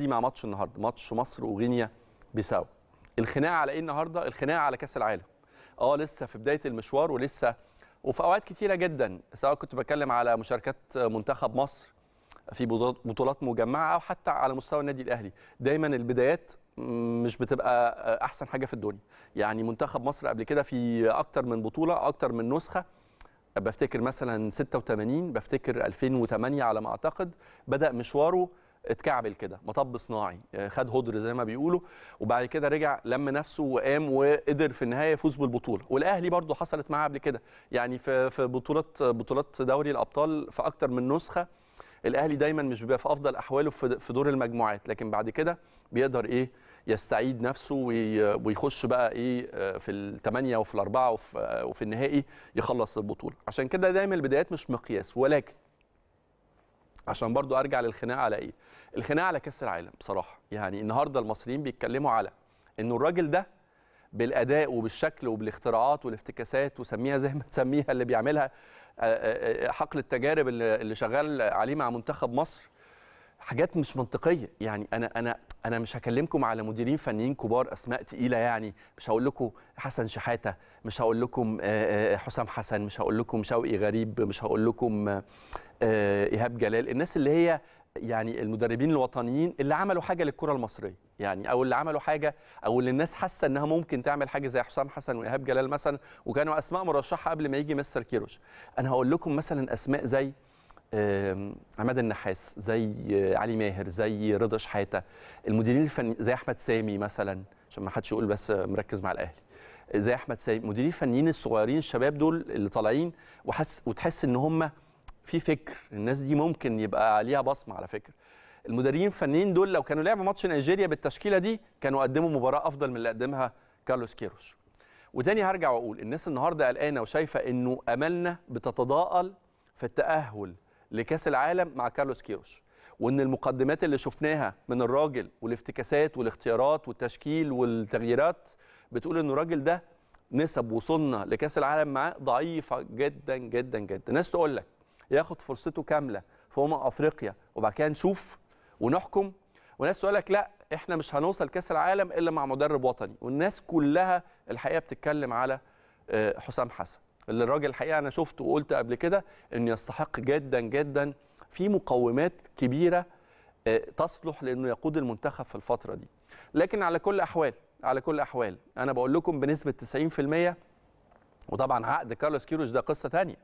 نبتدي مع ماتش النهارده ماتش مصر وغينيا بيساو الخناقه على ايه النهارده الخناقه على كاس العالم اه لسه في بدايه المشوار ولسه وفي اوقات كتيره جدا سواء كنت بتكلم على مشاركات منتخب مصر في بطولات مجمعه او حتى على مستوى النادي الاهلي دايما البدايات مش بتبقى احسن حاجه في الدنيا يعني منتخب مصر قبل كده في اكتر من بطوله اكتر من نسخه بفتكر مثلا 86 بفتكر 2008 على ما اعتقد بدا مشواره اتكعبل كده مطب صناعي آه، خد هدر زي ما بيقولوا وبعد كده رجع لم نفسه وقام وقدر في النهايه يفوز بالبطوله والاهلي برضه حصلت معاه قبل كده يعني في في بطوله بطولات دوري الابطال في اكتر من نسخه الاهلي دايما مش بيبقى في افضل احواله في دور المجموعات لكن بعد كده بيقدر ايه يستعيد نفسه ويخش بقى ايه آه، في الثمانيه وفي الاربعه وفي, آه، وفي النهائي يخلص البطوله عشان كده دايما البدايات مش مقياس ولكن عشان برضو ارجع للخناقه على ايه الخناقه على كاس العالم بصراحه يعني النهارده المصريين بيتكلموا على انه الراجل ده بالاداء وبالشكل وبالاختراعات والافتكاسات وسميها زي ما تسميها اللي بيعملها آه، آه، آه، حقل التجارب اللي شغال عليه مع منتخب مصر حاجات مش منطقيه يعني انا انا انا مش هكلمكم على مديرين فنيين كبار اسماء تقيله يعني مش هقول لكم حسن شحاته مش هقول لكم آه، آه، حسام حسن مش هقول لكم شوقي غريب مش هقول لكم آه، ايهاب جلال الناس اللي هي يعني المدربين الوطنيين اللي عملوا حاجه للكره المصريه يعني او اللي عملوا حاجه او اللي الناس حاسه انها ممكن تعمل حاجه زي حسام حسن وايهاب جلال مثلا وكانوا اسماء مرشحه قبل ما يجي مستر كيروش انا هقول لكم مثلا اسماء زي عماد النحاس زي علي ماهر زي رضا شحاته المديرين الفنيين زي احمد سامي مثلا عشان ما حدش يقول بس مركز مع الاهلي زي احمد سامي مديرين الفنيين الصغيرين الشباب دول اللي طالعين وحس وتحس ان هم في فكر الناس دي ممكن يبقى عليها بصمه على فكره المدربين الفنيين دول لو كانوا لعبوا ماتش نيجيريا بالتشكيله دي كانوا قدموا مباراه افضل من اللي قدمها كارلوس كيروش وتاني هرجع واقول الناس النهارده قلقانه وشايفه انه املنا بتتضاءل في التاهل لكاس العالم مع كارلوس كيروش وان المقدمات اللي شفناها من الراجل والافتكاسات والاختيارات والتشكيل والتغييرات بتقول ان الراجل ده نسب وصولنا لكاس العالم معاه ضعيفه جدا جدا جدا ناس تقول لك ياخد فرصته كامله في امم افريقيا وبعد كده نشوف ونحكم وناس تقول لك لا احنا مش هنوصل كاس العالم الا مع مدرب وطني والناس كلها الحقيقه بتتكلم على آه، حسام حسن اللي الراجل الحقيقه انا شفته وقلت قبل كده انه يستحق جدا جدا في مقومات كبيره آه، تصلح لانه يقود المنتخب في الفتره دي لكن على كل احوال على كل احوال انا بقول لكم بنسبه 90% وطبعا عقد كارلوس كيروش ده قصه ثانيه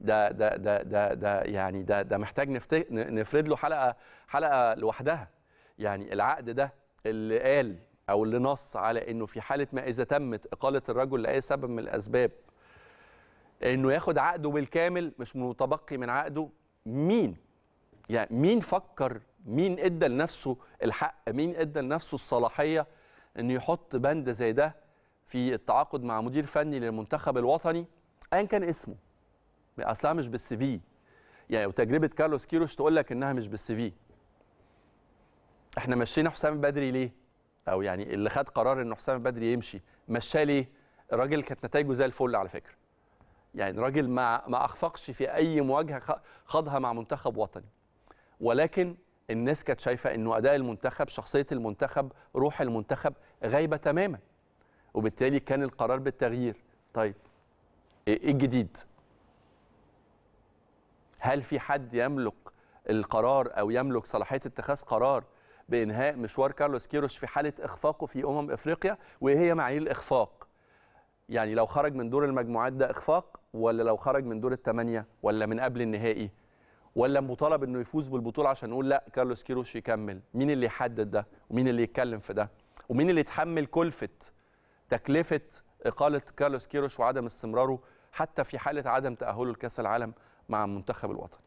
ده ده ده ده ده يعني ده ده محتاج نفرد له حلقه حلقه لوحدها يعني العقد ده اللي قال او اللي نص على انه في حاله ما اذا تمت اقاله الرجل لاي سبب من الاسباب انه ياخد عقده بالكامل مش متبقي من عقده مين يعني مين فكر مين ادى لنفسه الحق مين ادى لنفسه الصلاحيه انه يحط بند زي ده في التعاقد مع مدير فني للمنتخب الوطني ايا كان اسمه اصلها مش بالسي في يعني وتجربه كارلوس كيروش تقول لك انها مش بالسي في احنا مشينا حسام بدري ليه او يعني اللي خد قرار ان حسام بدري يمشي مشاه ليه الراجل كانت نتائجه زي الفل على فكره يعني راجل ما ما اخفقش في اي مواجهه خاضها مع منتخب وطني ولكن الناس كانت شايفه انه اداء المنتخب شخصيه المنتخب روح المنتخب غايبه تماما وبالتالي كان القرار بالتغيير طيب إيه،, ايه الجديد هل في حد يملك القرار او يملك صلاحيه اتخاذ قرار بانهاء مشوار كارلوس كيروش في حاله اخفاقه في امم افريقيا وهي معايير الاخفاق يعني لو خرج من دور المجموعات ده اخفاق ولا لو خرج من دور الثمانيه ولا من قبل النهائي ولا مطالب انه يفوز بالبطوله عشان نقول لا كارلوس كيروش يكمل مين اللي يحدد ده ومين اللي يتكلم في ده ومين اللي يتحمل كلفه تكلفه اقاله كارلوس كيروش وعدم استمراره حتى في حاله عدم تاهله لكاس العالم مع المنتخب الوطني